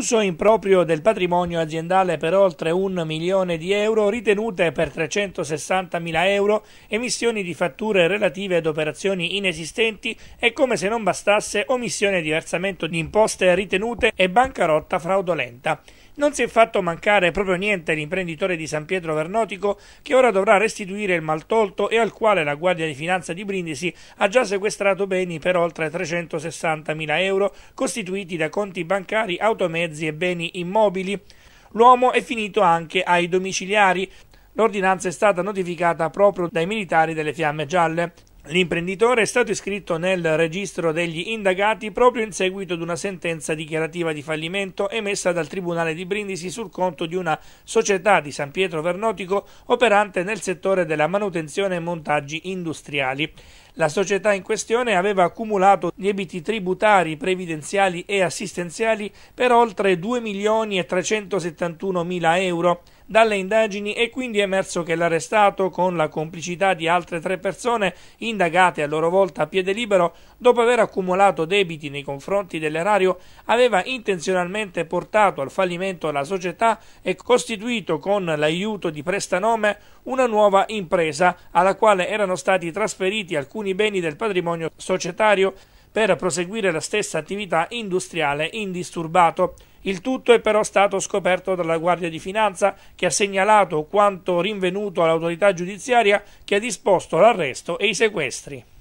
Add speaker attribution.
Speaker 1: uso improprio del patrimonio aziendale per oltre un milione di euro, ritenute per 360 mila euro, emissioni di fatture relative ad operazioni inesistenti e come se non bastasse omissione di versamento di imposte ritenute e bancarotta fraudolenta. Non si è fatto mancare proprio niente l'imprenditore di San Pietro Vernotico che ora dovrà restituire il maltolto e al quale la Guardia di Finanza di Brindisi ha già sequestrato beni per oltre 360.000 euro costituiti da conti bancari, automezzi e beni immobili. L'uomo è finito anche ai domiciliari. L'ordinanza è stata notificata proprio dai militari delle Fiamme Gialle. L'imprenditore è stato iscritto nel registro degli indagati proprio in seguito ad una sentenza dichiarativa di fallimento emessa dal Tribunale di Brindisi sul conto di una società di San Pietro Vernotico operante nel settore della manutenzione e montaggi industriali. La società in questione aveva accumulato debiti tributari, previdenziali e assistenziali per oltre 2 milioni e 371 mila euro. Dalle indagini è quindi emerso che l'arrestato, con la complicità di altre tre persone indagate a loro volta a piede libero, dopo aver accumulato debiti nei confronti dell'erario, aveva intenzionalmente portato al fallimento la società e costituito con l'aiuto di prestanome una nuova impresa alla quale erano stati trasferiti alcuni alcuni beni del patrimonio societario per proseguire la stessa attività industriale indisturbato. Il tutto è però stato scoperto dalla Guardia di Finanza che ha segnalato quanto rinvenuto all'autorità giudiziaria che ha disposto l'arresto e i sequestri.